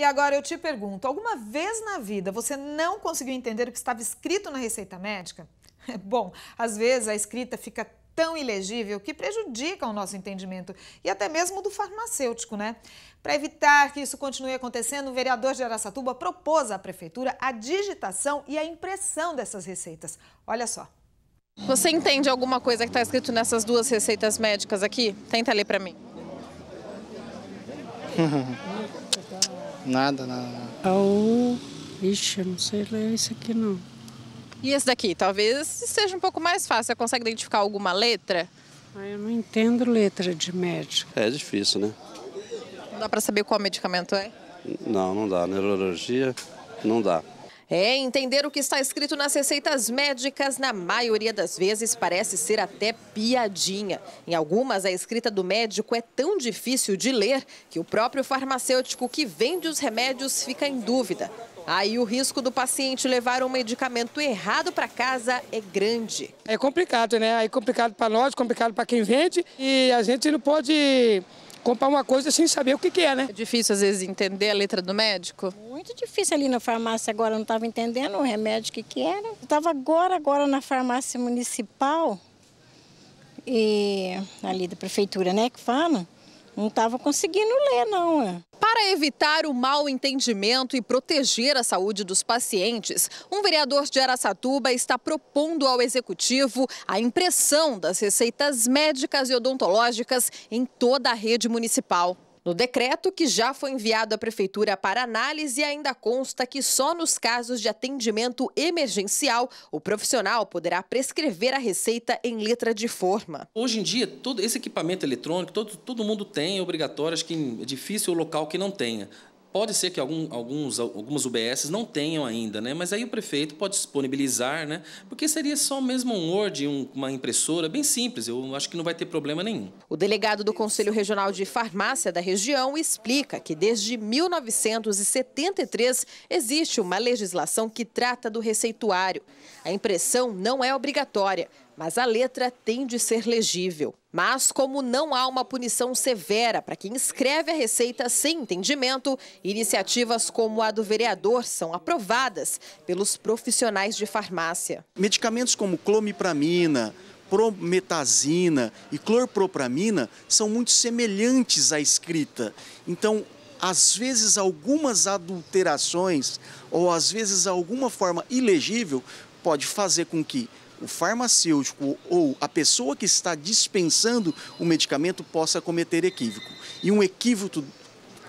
E agora eu te pergunto: alguma vez na vida você não conseguiu entender o que estava escrito na receita médica? Bom, às vezes a escrita fica tão ilegível que prejudica o nosso entendimento e até mesmo do farmacêutico, né? Para evitar que isso continue acontecendo, o vereador de Araçatuba propôs à prefeitura a digitação e a impressão dessas receitas. Olha só. Você entende alguma coisa que está escrito nessas duas receitas médicas aqui? Tenta ler para mim. nada, nada, nada. Au, ixi, eu não sei ler isso aqui não. E esse daqui, talvez seja um pouco mais fácil. Você consegue identificar alguma letra? Ah, eu não entendo letra de médico. É difícil, né? Não dá para saber qual medicamento é? Não, não dá. Neurologia, não dá. É, entender o que está escrito nas receitas médicas, na maioria das vezes, parece ser até piadinha. Em algumas, a escrita do médico é tão difícil de ler que o próprio farmacêutico que vende os remédios fica em dúvida. Aí o risco do paciente levar um medicamento errado para casa é grande. É complicado, né? É complicado para nós, complicado para quem vende e a gente não pode comprar uma coisa sem saber o que, que é, né? É difícil às vezes entender a letra do médico? Muito difícil ali na farmácia agora, não estava entendendo o remédio que, que era. Estava agora, agora na farmácia municipal, e, ali da prefeitura, né, que fala. Não estava conseguindo ler, não. É. Para evitar o mal entendimento e proteger a saúde dos pacientes, um vereador de Aracatuba está propondo ao executivo a impressão das receitas médicas e odontológicas em toda a rede municipal. No decreto, que já foi enviado à Prefeitura para análise, ainda consta que só nos casos de atendimento emergencial o profissional poderá prescrever a receita em letra de forma. Hoje em dia, todo esse equipamento eletrônico, todo, todo mundo tem, é obrigatório, acho que é difícil o local que não tenha. Pode ser que algum, alguns, algumas UBSs não tenham ainda, né? mas aí o prefeito pode disponibilizar, né? porque seria só mesmo um Word, um, uma impressora, bem simples, eu acho que não vai ter problema nenhum. O delegado do Conselho Regional de Farmácia da região explica que desde 1973 existe uma legislação que trata do receituário. A impressão não é obrigatória, mas a letra tem de ser legível. Mas, como não há uma punição severa para quem escreve a receita sem entendimento, iniciativas como a do vereador são aprovadas pelos profissionais de farmácia. Medicamentos como clomipramina, prometazina e clorpropramina são muito semelhantes à escrita. Então, às vezes algumas adulterações ou às vezes alguma forma ilegível pode fazer com que o farmacêutico ou a pessoa que está dispensando o medicamento possa cometer equívoco. E um equívoco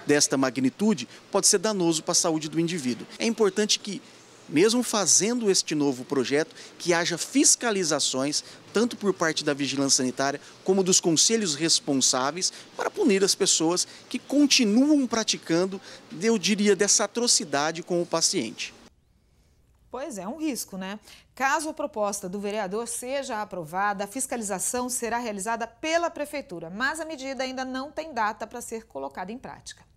desta magnitude pode ser danoso para a saúde do indivíduo. É importante que mesmo fazendo este novo projeto, que haja fiscalizações, tanto por parte da Vigilância Sanitária, como dos conselhos responsáveis, para punir as pessoas que continuam praticando, eu diria, dessa atrocidade com o paciente. Pois é, um risco, né? Caso a proposta do vereador seja aprovada, a fiscalização será realizada pela prefeitura, mas a medida ainda não tem data para ser colocada em prática.